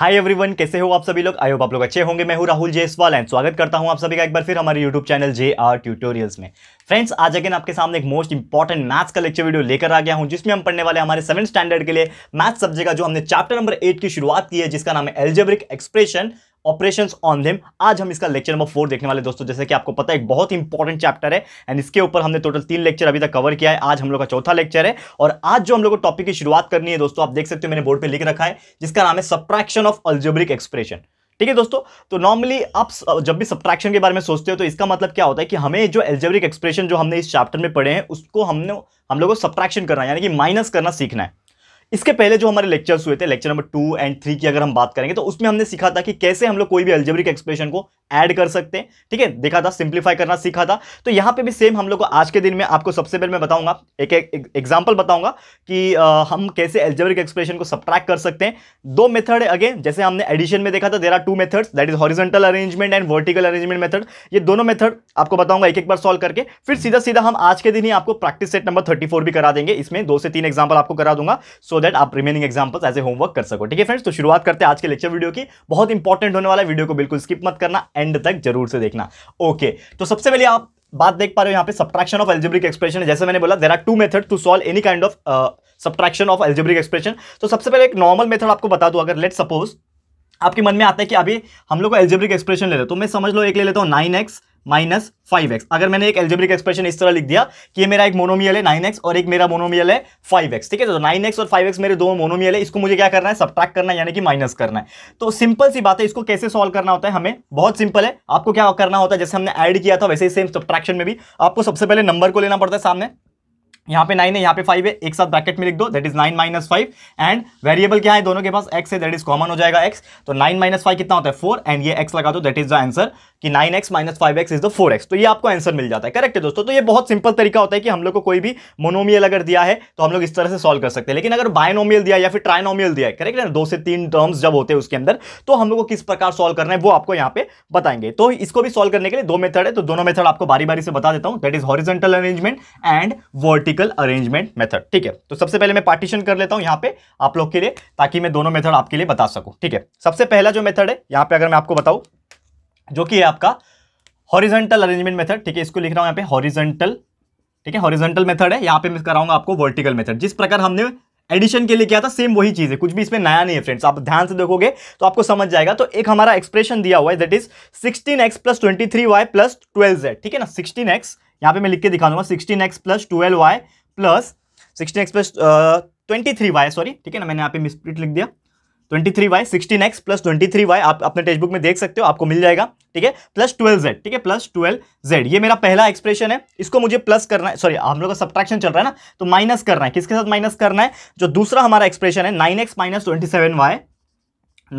Hi everyone कैसे हो आप सभी लोग आयो आप लोग अच्छे होंगे मैं हूं राहुल जयसवाल एंड स्वागत करता हूं आप सभी का एक बार फिर हमारे YouTube channel J R tutorials में फ्रेंड्स आज अगेन आपके सामने एक मोस्ट इंपॉर्टेंट मैथ्स का लेक्चर वीडियो लेकर आ गया हूं जिसमें हम पढ़ने वाले हमारे सेवन स्टैंडर्ड के लिए मैथ्स सब्जेक्ट का जो हमने चैप्टर नंबर एट की शुरुआत की है जिसका नाम है algebraic expression operations on them आज हम इसका लेक्चर नंबर फोर देखने वाले दोस्तों जैसे कि आपको पता है एक बहुत इंपॉर्टेंट चैप्टर है एंड इसके ऊपर हमने टोटल तीन लेक्चर अभी तक कवर किया है आज हम लोग का चौथा लेक्चर है और आज जो हम लोग को टॉपिक की शुरुआत करनी है दोस्तों आप देख सकते हो मैंने बोर्ड पर लिख रखा है जिसका नाम है सप्ट्रैक्शन ऑफ अल्जोब्रिक एक्सप्रेशन ठीक है दोस्तों तो नॉर्मली आप जब भी सब्ट्रैक्शन के बारे में सोचते हो तो इसका मतलब क्या होता है कि हमें जो एल्जेब्रिक एक्सप्रेशन जो हमने इस चैप्टर में पढ़े हैं उसको हमने हम लोग को सब्ट्रैक्शन करना है यानी कि माइनस करना सीखना है इसके पहले जो हमारे लेक्चर्स हुए थे lecture number two and three की अगर हम बात करेंगे तो उसमें हमने सीखा था कि कैसे हम लोग कोई भी अल्जेब्रिक एक्सप्रेशन को ऐड कर सकते हैं ठीक है देखा था सिंप्लीफाई करना सीखा था तो यहाँ पे भी सेम हम लोग को आज के दिन में आपको सबसे पहले मैं बताऊंगा एक एग्जाम्पल बताऊंगा कि आ, हम कैसे एल्जेब्रिक एक्सप्रेशन को सब्ट्रैक कर सकते हैं दो मेथड है अगेन जैसे हमने एडिशन में देखा था there are two methods that is horizontal arrangement and vertical arrangement method ये दोनों मेथड आपको बताऊंगा एक एक बार सॉल्व करके फिर सीधा सीधा हम आज के दिन ही आपको प्रैक्टिस सेट नंबर थर्टी भी करा देंगे इसमें दो से तीन एग्जाम्पल आपको करा दूंगा सो दैट आप remaining examples as a homework कर सको ठीक है फ्रेंड्स तो शुरुआत करते हैं आज के लेक्चर वीडियो की बहुत इंपॉर्टेंट होने वाला वीडियो को बिल्कुल स्किप मत करना एंड तक जरूर से देखना ओके okay, तो सबसे पहले आप बात देख पा रहे हो यहाँ पे सब्ट्रैक्शन ऑफ एलजेब्रिक एक्सप्रेशन है जैसे मैंने बोला there are two method to solve any kind of subtraction of algebraic expression तो सबसे पहले एक नॉर्मल मेथड आपको बता दूँ अगर लेट सपोज आपके मन में आता है कि अभी हम लोग को एलजेब्रिक एक्सप्रेशन ले रहे तो मैं समझ लो एक ले लेता हूँ nine X minus five X अगर मैंने एक एल्जेब्रिक एक्सप्रेशन इस तरह लिख दिया कि ये मेरा एक मोनोमियल है नाइन एक्स और एक मेरा मोनोमियल है फाइव एक्स ठीक है तो नाइन एक्स और फाइव एक्स मेरे दो मोनोमियल है इसको मुझे क्या करना है सब्ट्रैक्ट करना है यानी कि माइनस करना है तो सिंपल सी बात है इसको कैसे सॉल्व करना होता है हमें बहुत सिंपल है आपको क्या करना होता है जैसे हमने एड किया था वैसे ही सेम सब्ट्रैक्शन में भी आपको सबसे पहले नंबर को लेना पड़ता है सामने यहाँ पे नाइन है यहाँ पे फाइव है एक साथ ब्रैकेट में लिख दो that is nine minus five and variable क्या है दोनों के पास एक्स है दैट इज कॉमन हो जाएगा एक्स तो नाइन माइनस फाइव कितना होता है फोर एंड ये एक्स लगा दो दैट इज द आंसर कि nine X minus five X is the four X तो ये आपको आंसर मिल जाता है करेक्ट है दोस्तों तो ये बहुत सिंपल तरीका होता है कि हम लोग को कोई भी मोनोमियल अगर दिया है तो हम लोग इस तरह से सॉल्व कर सकते हैं लेकिन अगर बायनोमियल दिया या फिर ट्राइनोमियल दिया है करेक्ट है ना दो से तीन टर्म्स जब होते हैं उसके अंदर तो हम लोग को किस प्रकार सॉल्व करना है वो आपको यहाँ पे बताएंगे तो इसको भी सॉल्व करने के लिए दो मेथड है तो दोनों मेथड आपको बारी बारी से बता देता हूँ that is horizontal arrangement and vertical logical arrangement method ठीक है तो सबसे पहले मैं पार्टीशन कर लेता हूं यहां पे आप लोग के लिए ताकि मैं दोनों मेथड आपके लिए बता सकूं ठीक है सबसे पहला जो मेथड है यहां पे अगर मैं आपको बताऊं जो कि है आपका हॉरिजेंटल अरेंजमेंट मेथड ठीक है इसको लिख रहा हूं यहां पर हॉरिजेंटल ठीक है हॉरिजेंटल मेथड है यहां पर मैं कराऊंगा आपको वर्टिकल मेथड जिस प्रकार हमने एडिशन के लिए किया था सेम वही चीज़ है कुछ भी इसमें नया नहीं है फ्रेंड्स आप ध्यान से देखोगे तो आपको समझ जाएगा तो एक हमारा एक्सप्रेशन दिया हुआ है that is sixteen X plus twenty three Y plus twelve Z ठीक है ना सिक्सटीन एक्स यहाँ पे मैं लिख के दिखा दूंगा sixteen X plus twelve Y plus sixteen X plus twenty three Y sorry ठीक है ना मैंने यहाँ पे मिसप्रिट लिख दिया twenty three Y sixteen X plus twenty three Y आप अपने टेक्स्ट बुक में देख सकते हो आपको मिल जाएगा ठीक है प्लस ट्वेल्व जेड ठीक है प्लस ट्वेल्व जेड ये मेरा पहला एक्सप्रेशन है इसको मुझे प्लस करना है सॉरी हम लोग का सब्ट्रैक्शन चल रहा है ना तो माइनस करना है किसके साथ माइनस करना है जो दूसरा हमारा एक्सप्रेशन है nine X minus twenty seven Y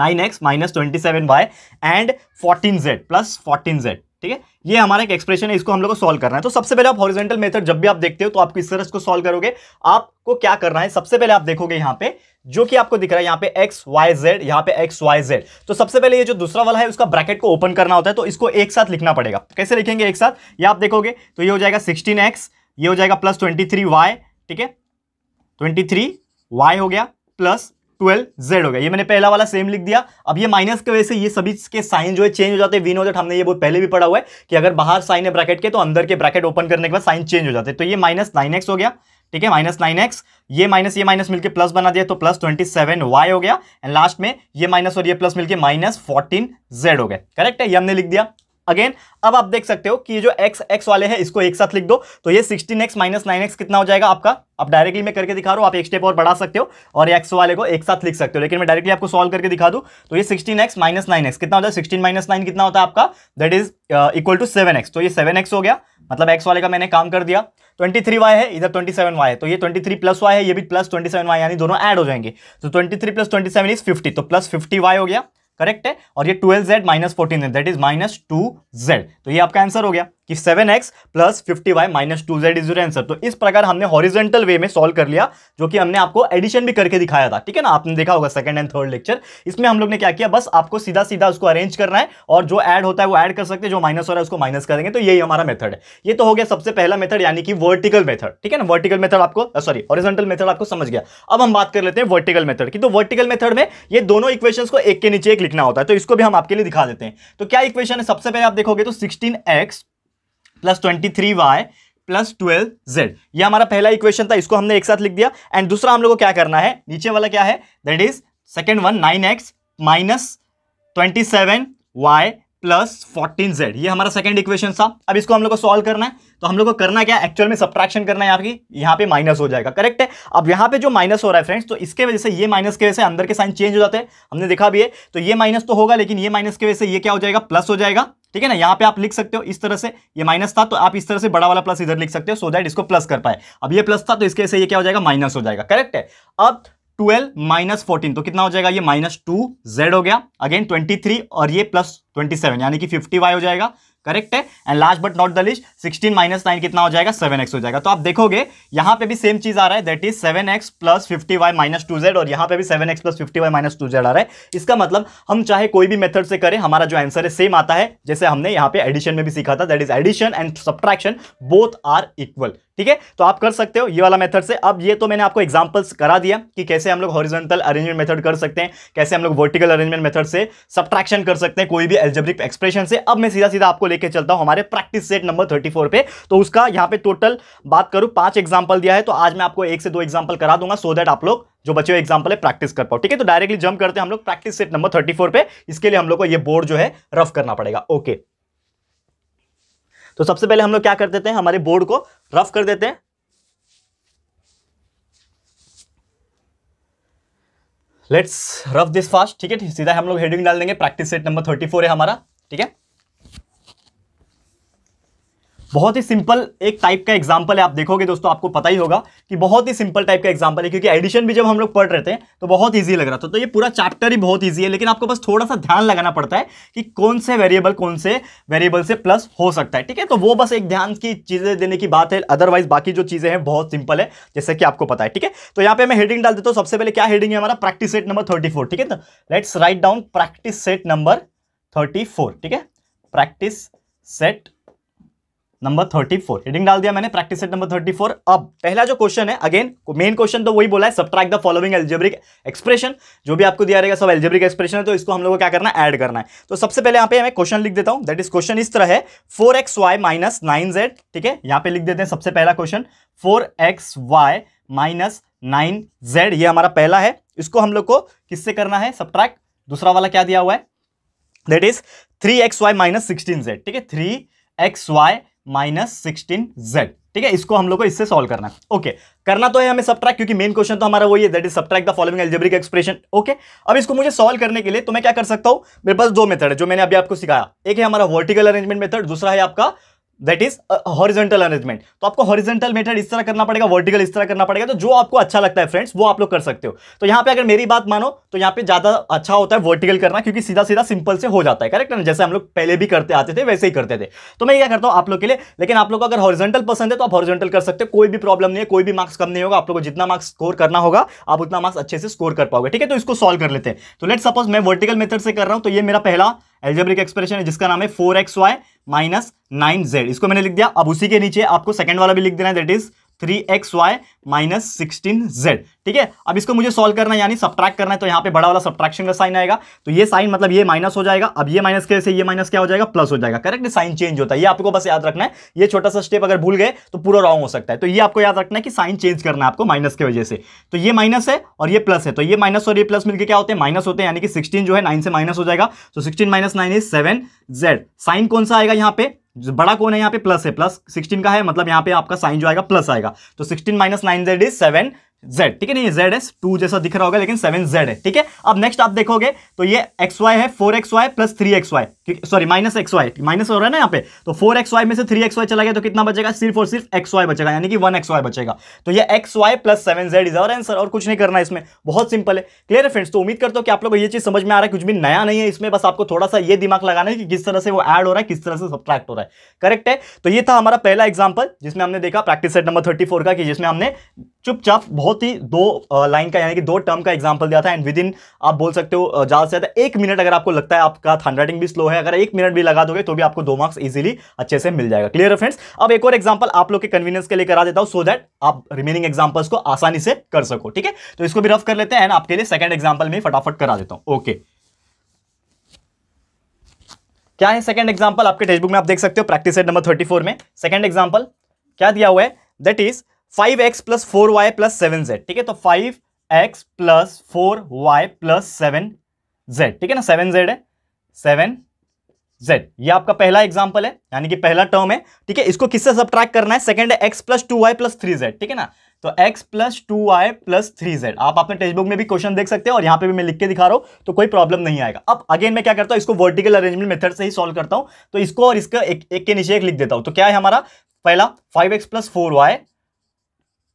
nine X minus twenty seven Y and fourteen Z plus fourteen Z ठीक है ये हमारा एक एक्सप्रेशन है इसको हम लोग को सॉल्व करना है तो सबसे पहले आप हॉरिजेंटल मेथड जब भी आप देखते हो तो आप किस तरह इसको सॉल्व करोगे आपको क्या करना है सबसे पहले आप देखोगे यहाँ पे जो कि आपको दिख रहा है यहाँ पे एक्स वाई जेड यहाँ पे एक्स वाई जेड तो सबसे पहले ये जो दूसरा वाला है उसका ब्रैकेट को ओपन करना होता है तो इसको एक साथ लिखना पड़ेगा कैसे लिखेंगे एक साथ ये आप देखोगे तो ये हो जाएगा सिक्सटीन एक्स ये हो जाएगा प्लस ट्वेंटी थ्री वाई ठीक है ट्वेंटी थ्री वाई हो गया प्लस ट्वेल्व जेड हो गया ये मैंने पहला वाला सेम लिख दिया अब ये माइनस के वजह से ये सभी के साइन जो है चेंज हो जाते हैं विन हो जाते हमने ये बहुत पहले भी पढ़ा हुआ है कि अगर बाहर साइन है ब्रैकेट के तो अंदर के ब्रैकेट ओपन करने के बाद साइन चेंज हो जाते हैं तो ये माइनस नाइन हो गया ठीक है माइनस नाइन एक्स ये माइनस ये माइनस मिलकर प्लस बना दिया तो प्लस ट्वेंटी सेवन वाई हो गया एंड लास्ट में ये माइनस और ये प्लस मिलकर माइनस फोर्टीन जेड हो गया करेक्ट है ये हमने लिख दिया अगेन अब आप देख सकते हो कि ये जो x x वाले हैं इसको एक साथ लिख दो तो ये 16x एक्स माइनस नाइन कितना हो जाएगा आपका आप डायरेक्टली मैं करके दिखा रहा हूँ आप एक स्टेप और बढ़ा सकते हो और एक्स वाले को एक साथ लिख सकते हो लेकिन मैं डायरेक्टली आपको सॉल्व करके दिखा दूँ तो ये 16x एक्स माइनस नाइन कितना होता है सिक्सटीन माइनस नाइन कितना होता है आपका that is equal to seven तो ये सेवन हो गया मतलब एक्स वाले का मैंने काम कर दिया 23y है इधर 27y है तो ये 23 थ्री प्लस वाई है ये भी प्लस 27y यानी दोनों ऐड हो जाएंगे तो 23 थ्री प्लस 27 इज 50 तो प्लस 50y हो गया करेक्ट है और ये twelve Z minus fourteen that is minus two Z तो ये आपका आंसर हो गया कि 7x X plus fifty Y minus two Z is answer तो इस प्रकार हमने हॉरिजेंटल वे में सॉल्व कर लिया जो कि हमने आपको एडिशन भी करके दिखाया था ठीक है ना आपने देखा होगा सेकंड एंड थर्ड लेक्चर इसमें हम लोग ने क्या किया बस आपको सीधा सीधा उसको अरेंज करना है और जो ऐड होता है वो ऐड कर सकते हैं जो माइनस हो रहा है उसको माइनस करेंगे तो यही हमारा मेथड है ये तो हो गया सबसे पहला मेथड यानी कि वर्टिकल मेथड ठीक है ना वर्टिकल मेथड आपको सॉरी ऑरिजेंटल मेथड आपको समझ गया अब हम बात कर लेते हैं वर्टिकल मेथड की तो वर्टिकल मेथड में ये दोनों इक्वेशन को एक के नीचे एक लिखना होता है तो इसको भी हम आपके लिए दिखा देते हैं तो क्या इक्वेशन है सबसे पहले आप देखोगे तो sixteen X plus twenty three Y plus twelve Z यह हमारा पहला इक्वेशन था इसको हमने एक साथ लिख दिया एंड दूसरा हम लोग को क्या करना है नीचे वाला क्या है that is second one nine X minus twenty seven Y plus fourteen Z ये हमारा सेकंड इक्वेशन था अब इसको हम लोग को सॉल्व करना है तो हम लोग को करना क्या एक्चुअल में सब्ट्रैक्शन करना है यहाँ की यहाँ पे माइनस हो जाएगा करेक्ट है अब यहाँ पे जो माइनस हो रहा है फ्रेंड्स तो इसके वजह से ये माइनस की वजह से अंदर के साइन चेंज हो जाते हैं हमने देखा भी है तो ये माइनस तो होगा लेकिन ये माइनस की वजह से ये क्या हो जाएगा प्लस हो जाएगा ठीक है ना यहाँ पे आप लिख सकते हो इस तरह से ये माइनस था तो आप इस तरह से बड़ा वाला प्लस इधर लिख सकते हो सो दैट इसको प्लस कर पाए अब ये प्लस था तो इसके से ये क्या हो जाएगा माइनस हो जाएगा करेक्ट है अब 12 माइनस फोर्टीन तो कितना हो जाएगा ये माइनस टू जेड हो गया अगेन 23 और ये प्लस 27 यानी कि वाई हो जाएगा करेक्ट है and last but not the least sixteen minus nine कितना हो जाएगा सेवन एक्स हो जाएगा तो आप देखोगे यहां पे भी सेम चीज आ रहा है that is seven X plus fifty Y minus two Z और यहाँ पे भी seven X plus fifty Y minus two Z आ रहा है इसका मतलब हम चाहे कोई भी मेथड से करें हमारा जो आंसर है सेम आता है जैसे हमने यहां पे एडिशन में भी सीखा था that is addition and subtraction both are equal ठीक है तो आप कर सकते हो ये वाला मेथड से अब ये तो मैंने आपको एग्जाम्पल्स करा दिया कि कैसे हम लोग हॉरिजेंटल अरेंजमेंट मेथड कर सकते हैं कैसे हम लोग वर्टिकल अरेंजमेंट मेथड से सब्ट्रैक्शन कर सकते हैं कोई भी एल्जेब्रिक एक्सप्रेशन से अब मैं सीधा सीधा आपको लेकर चलता हूँ हमारे practice set number thirty four पे तो उसका यहाँ पे टोटल बात करूँ पांच एग्जाम्पल दिया है तो आज मैं आपको एक से दो एग्जाम्पल करा दूंगा सो देट दैट आप लोग जो बचे हुए एग्जाम्पल है प्रैक्टिस कर पाओ ठीक है तो डायरेक्टली जंप करते हैं हम लोग practice set number thirty four पे इसके लिए हम लोग को ये बोर्ड जो है रफ करना पड़ेगा ओके तो सबसे पहले हम लोग क्या कर देते हैं हमारे बोर्ड को रफ कर देते हैं लेट्स रफ दिस फास्ट ठीक है सीधा हम लोग हेडिंग डाल देंगे practice set number thirty four है हमारा ठीक है बहुत ही सिंपल एक टाइप का एग्जाम्पल है आप देखोगे दोस्तों आपको पता ही होगा कि बहुत ही सिंपल टाइप का एग्जाम्पल है क्योंकि एडिशन भी जब हम लोग पढ़ रहे थे तो बहुत ईजी लग रहा था तो ये पूरा चैप्टर ही बहुत ईजी है लेकिन आपको बस थोड़ा सा ध्यान लगाना पड़ता है कि कौन से वेरिएबल कौन से वेरिएबल से प्लस हो सकता है ठीक है तो वो बस एक ध्यान की चीज़ें देने की बात है अदरवाइज बाकी जो चीज़ें हैं बहुत सिंपल है जैसे कि आपको पता है ठीक है तो यहाँ पे मैं हेडिंग डाल देता हूँ सबसे पहले क्या हेडिंग है हमारा प्रैक्टिस सेट नंबर थर्टी ठीक है ना let's write down practice set number thirty ठीक है practice set number thirty four heading डाल दिया मैंने practice set number thirty four अब पहला जो क्वेश्चन है अगेन मेन क्वेश्चन तो वही बोला है subtract the following algebraic expression जो भी आपको दिया रहेगा सब एल्जेब्रिक एक्सप्रेशन है तो इसको हम लोग को क्या करना है ऐड करना है तो सबसे पहले यहाँ पे मैं क्वेश्चन लिख देता हूँ दैट इज क्वेश्चन इस तरह है four X Y minus nine Z ठीक है यहाँ पे लिख देते हैं सबसे पहला question four X Y minus nine Z ये हमारा पहला है इसको हम लोग को किससे करना है सब्ट्रैक्ट दूसरा वाला क्या दिया हुआ है that is three X Y minus sixteen Z ठीक है three X Y minus sixteen Z ठीक है इसको हम लोग को इससे सॉल्व करना है ओके करना तो है हमें सब क्योंकि मेन क्वेश्चन तो हमारा वही है that is subtract the following algebraic expression okay अब इसको मुझे सॉल्व करने के लिए तो मैं क्या कर सकता हूं मेरे पास दो मेथड है जो मैंने अभी आपको सिखाया एक है हमारा वर्टिकल अरेंजमेंट मेथड दूसरा है आपका दैट इज हॉरिजेंटल अरेंजमेंट तो आपको हॉरिजेंटल मेथड इस तरह करना पड़ेगा वर्टिकल इस तरह करना पड़ेगा तो जो आपको अच्छा लगता है फ्रेंड्स वो आप लोग कर सकते हो तो यहाँ पे अगर मेरी बात मानो तो यहाँ पे ज्यादा अच्छा होता है वर्टिकल करना क्योंकि सीधा सीधा सिंपल से हो जाता है करेक्ट ना जैसे हम लोग पहले भी करते आते थे वैसे ही करते थे तो मैं क्या करता हूँ आप लोग के लिए लेकिन आप लोग को अगर हॉरिजेंटल पसंद है तो आप हॉरिजेंटल कर सकते हो कोई भी प्रॉब्लम नहीं है कोई भी मार्क्स कम नहीं होगा आप लोग को जितना मार्क्स स्कोर करना होगा आप उतना मार्क्स अच्छे से स्कोर कर पाओगे ठीक है तो इसको सॉल्व कर लेते हैं तो लेट सपोज मैं वर्टिकल मेथड से कर रहा हूँ तो ये मेरा पहला एल्जेब्रिक एक्सप्रेशन है जिसका नाम है four X Y minus nine Z इसको मैंने लिख दिया अब उसी के नीचे आपको सेकंड वाला भी लिख देना है that is three X Y minus sixteen Z ठीक है अब इसको मुझे सॉल्व करना है यानी सब्ट्रैक्ट करना है तो यहाँ पे बड़ा वाला सब्ट्रैक्शन का साइन आएगा तो ये साइन मतलब ये माइनस हो जाएगा अब ये माइनस कैसे ये माइनस क्या हो जाएगा प्लस हो जाएगा करेक्ट साइन चेंज होता है ये आपको बस याद रखना है ये छोटा सा स्टेप अगर भूल गए तो पूरा रॉन्ग हो सकता है तो ये आपको याद रखना है कि साइन चेंज करना है आपको माइनस की वजह से तो ये माइनस है और ये प्लस है तो ये माइनस और ये प्लस मिलकर क्या होते हैं माइनस होते हैं यानी कि सिक्सटीन जो है नाइन से माइनस हो जाएगा तो sixteen minus nine is seven Z sign कौन सा आएगा यहाँ पे बड़ा कौन है यहाँ पे प्लस है प्लस 16 का है मतलब यहाँ पे आपका साइन जो आएगा प्लस आएगा तो 16 minus nine Z is seven Z ठीक है नहीं जेड है टू जैसा दिख रहा होगा लेकिन सेवन जेड है ठीक है अब नेक्स्ट आप देखोगे तो ये एक्स वाई है four X Y plus three X Y sorry minus X Y minus हो रहा है ना यहाँ पे तो फोर एक्स वाई में से थ्री एक्स वाई चला गया तो कितना बचेगा सिर्फ और सिर्फ एक्स वाई बचेगा यानी कि वन एक्स वाई बचेगा तो ये X Y plus seven Z is our answer और कुछ नहीं करना इसमें बहुत सिंपल है क्लियर है फ्रेंड्स तो उम्मीद करते हो कि आप लोग ये चीज समझ में आ रहा है कुछ भी नया नहीं है इसमें बस आपको थोड़ा सा ये दिमाग लगाना है कि किस तरह से वो एड हो रहा है किस तरह से सब्ट्रैक्ट हो रहा है करेक्ट है तो ये था हमारा पहला एग्जाम्पल जिसमें हमने देखा प्रैक्टिस सेट नंबर थर्टी का कि जिसमें हमने चुपचाप बहुत ही दो लाइन का यानी कि दो टर्म का एग्जाम्पल दिया था एंड विद इन आप बोल सकते हो ज़्यादा से ज़्यादा एक मिनट अगर आपको लगता है आपका हैंड राइटिंग भी स्लो है अगर एक मिनट भी लगा दोगे तो भी आपको दो मार्क्स इजीली अच्छे से मिल जाएगा क्लियर है फ्रेंड्स अब एक और एग्जाम्पल आप लोग के कन्वीनियंस के लिए करा देता हूं सो दैट आप रिमेनिंग एग्जाम्पल्स को आसानी से कर सको ठीक है तो इसको भी रफ कर लेते हैं एंड आपके लिए सेकंड एग्जाम्पल में फटाफट करा देता हूं ओके okay. क्या है सेकंड एग्जांपल आपके टेक्सबुक में आप देख सकते हो प्रैक्टिस सेट नंबर 34 में सेकंड एग्जांपल क्या दिया हुआ है that is five x plus four Y plus seven Z ठीक है तो five x plus four Y plus seven Z ठीक है ना सेवन जेड है सेवन जेड ये आपका पहला एग्जाम्पल है यानी कि पहला टर्म है ठीक है इसको किससे ट्रैक करना है सेकेंड है x plus two y plus three z ठीक है ना तो x plus two y plus three z आप अपने टेक्स्ट बुक में भी क्वेश्चन देख सकते हैं और यहां पे भी मैं लिख के दिखा रहा हूँ तो कोई प्रॉब्लम नहीं आएगा अब अगेन मैं क्या करता हूँ इसको वर्टिकल अरेंजमेंट मेथड से ही सॉल्व करता हूं तो इसको और इसका एक, एक के नीचे एक लिख देता हूं तो क्या है हमारा पहला five x plus four Y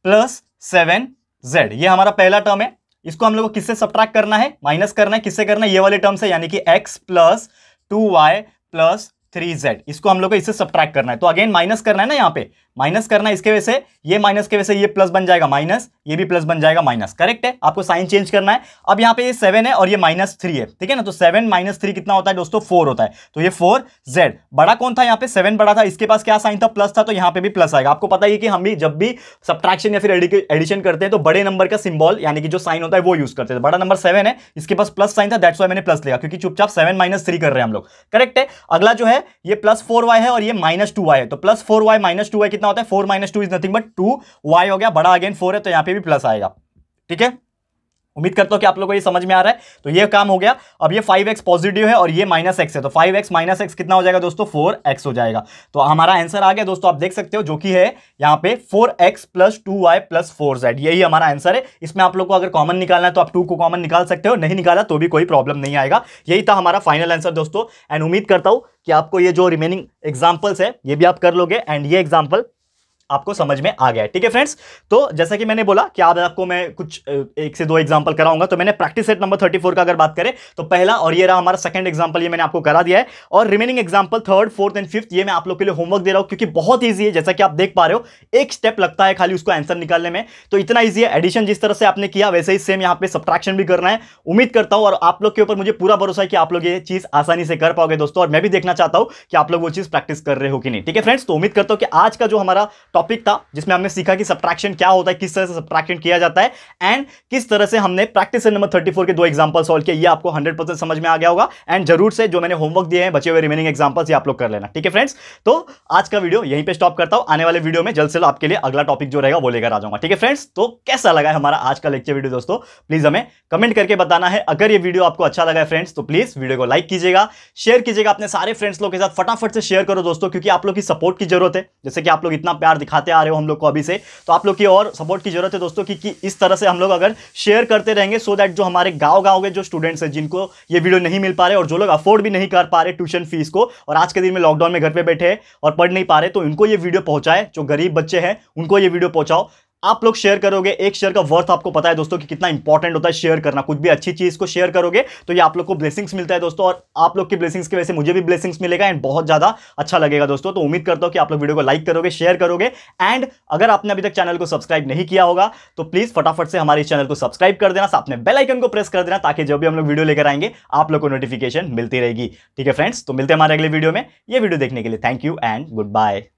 plus seven Z ये हमारा पहला टर्म है इसको हम लोग को किससे सब्ट्रैक्ट करना है माइनस करना है किससे करना है ये वाले टर्म से यानी कि x plus two y plus three z इसको हम लोग को इससे सब्ट्रैक्ट करना है तो अगेन माइनस करना है ना यहाँ पे माइनस करना इसके वजह से ये माइनस के वजह से ये प्लस बन जाएगा माइनस ये भी प्लस बन जाएगा माइनस करेक्ट है आपको साइन चेंज करना है अब यहाँ पे ये सेवन है और ये माइनस थ्री है ठीक है ना तो सेवन माइनस थ्री कितना होता है दोस्तों फोर होता है तो ये फोर जेड बड़ा कौन था यहाँ पे सेवन बड़ा था इसके पास क्या साइन था प्लस था तो यहाँ पे भी प्लस आएगा आपको पता ही कि हम भी जब भी सब्ट्रैक्शन या फिर एडिशन करते हैं तो बड़े नंबर का सिंबल यानी कि जो साइन होता है वो यूज करते थे बड़ा नंबर सेवन है इसके पास प्लस साइन था दैट्स वाई मैंने प्लस लिया क्योंकि चुपचाप सेवन माइनस थ्री कर रहे हैं हम लोग करेक्ट है अगला जो है ये प्लस फोर वाई है और ये माइनस टू वाई है तो plus four y minus two y कितना कितना होता है four minus two is nothing but two y हो गया बड़ा अगेन फोर है तो यहाँ पे भी प्लस आएगा ठीक है उम्मीद करता हूँ कि आप लोगों को ये समझ में आ रहा है तो ये काम हो गया अब ये फाइव एक्स पॉजिटिव है और ये माइनस एक्स है तो फाइव एक्स माइनस एक्स कितना हो जाएगा दोस्तों फोर एक्स हो जाएगा तो हमारा आंसर आ गया दोस्तों आप देख सकते हो जो कि है यहाँ पे four x plus two y plus four z यही हमारा आंसर है इसमें आप लोग को अगर कॉमन निकालना है तो आप टू को कॉमन निकाल सकते हो नहीं निकाला तो भी कोई प्रॉब्लम नहीं आएगा यही था हमारा फाइनल आंसर दोस्तों एंड उम्मीद करता हूँ कि आपको ये जो रिमेनिंग एग्जाम्पल्स है ये भी आप कर लोगे एंड ये एग्जाम्पल आपको समझ में आ गया ठीक है फ्रेंड्स तो जैसा कि मैंने बोला कि आज आपको मैं कुछ एक से दो एग्जांपल कराऊंगा तो मैंने प्रैक्टिस सेट नंबर 34 का अगर बात करें तो पहला और ये रहा हमारा सेकंड एग्जांपल ये मैंने आपको करा दिया है और remaining example third fourth and fifth ये मैं आप लोग के लिए होमवर्क दे रहा हूं क्योंकि बहुत ईजी है जैसा कि आप देख पा रहे हो एक स्टेप लगता है खाली उसको आंसर निकालने में तो इतना ईजी है एडिशन जिस तरह से आपने किया वैसे ही सेम यहाँ पे सब्ट्रैक्शन भी करना है उम्मीद करता हूँ और आप लोग के ऊपर मुझे पूरा भरोसा है कि आप लोग ये चीज़ आसानी से कर पाओगे दोस्तों और मैं भी देखना चाहता हूँ कि आप लोग वो चीज़ प्रैक्टिस कर रहे हो कि नहीं ठीक है फ्रेंड्स तो उम्मीद करता हूँ कि आज का जो हमारा टॉपिक था जिसमें हमने सीखा कि सब्ट्रैक्शन क्या होता है किस तरह से सब्ट्रैक्शन किया जाता है एंड किस तरह से हमने प्रैक्टिस नंबर थर्टी फोर के दो एग्जाम्पल सॉल्व किए ये आपको हंड्रेड परसेंट समझ में आ गया होगा एंड जरूर से जो मैंने होमवर्क दिए हैं बचे हुए रिमेनिंग एग्जाम्पल्स ये आप लोग कर लेना ठीक है फ्रेंड्स तो आज का वीडियो यहीं पर स्टॉप करता हूँ आने वाले वीडियो में जल्द से जल्द आपके लिए अगला टॉपिक जो रहेगा वो लेकर आ जाऊंगा ठीक है फ्रेंड्स तो कैसा लगा है हमारा आज का लेक्चर वीडियो दोस्तों प्लीज हमें कमेंट करके बताना है अगर ये वीडियो आपको अच्छा लगा है फ्रेंड्स तो प्लीज वीडियो को लाइक कीजिएगा शेयर कीजिएगा अपने सारे फ्रेंड्स लोग के साथ फटाफट से शेयर करो दोस्तों क्योंकि आप लोग की सपोर्ट की जरूरत है जैसे कि आप लोग इतना प्यार दिखाते आ रहे हो हम लोग को अभी से तो आप लोग की और सपोर्ट की जरूरत है दोस्तों की इस तरह से हम लोग अगर शेयर करते रहेंगे सो दैट जो हमारे गाँव गाँव के जो स्टूडेंट्स हैं जिनको ये वीडियो नहीं मिल पा रहे और जो लोग अफोर्ड भी नहीं कर पा रहे ट्यूशन फीस को और आज के दिन में लॉकडाउन में घर पर बैठे और पढ़ नहीं पा रहे तो उनको ये वीडियो पहुँचाए जो गरीब बच्चे हैं उनको ये वीडियो पहुँचाओ आप लोग शेयर करोगे एक शेयर का वर्थ आपको पता है दोस्तों कि कितना इंपॉर्टेंट होता है शेयर करना कुछ भी अच्छी चीज़ को शेयर करोगे तो ये आप लोग को ब्लेसिंग्स मिलता है दोस्तों और आप लोग की ब्लेसिंग्स की वजह से मुझे भी ब्लेसिंग्स मिलेगा एंड बहुत ज़्यादा अच्छा लगेगा दोस्तों तो उम्मीद करता हूँ कि आप लोग वीडियो को लाइक करोगे शेयर करोगे एंड अगर आपने अभी तक चैनल को सब्सक्राइब नहीं किया होगा तो प्लीज़ फटाफट से हमारे चैनल को सब्सक्राइब कर देना साथ में बेलाइकन को प्रेस कर देना ताकि जब भी हम लोग वीडियो लेकर आएंगे आप लोग को नोटिफिकेशन मिलती रहेगी ठीक है फ्रेंड्स तो मिलते हैं हमारे अगले वीडियो में ये वीडियो देखने के लिए thank you and good bye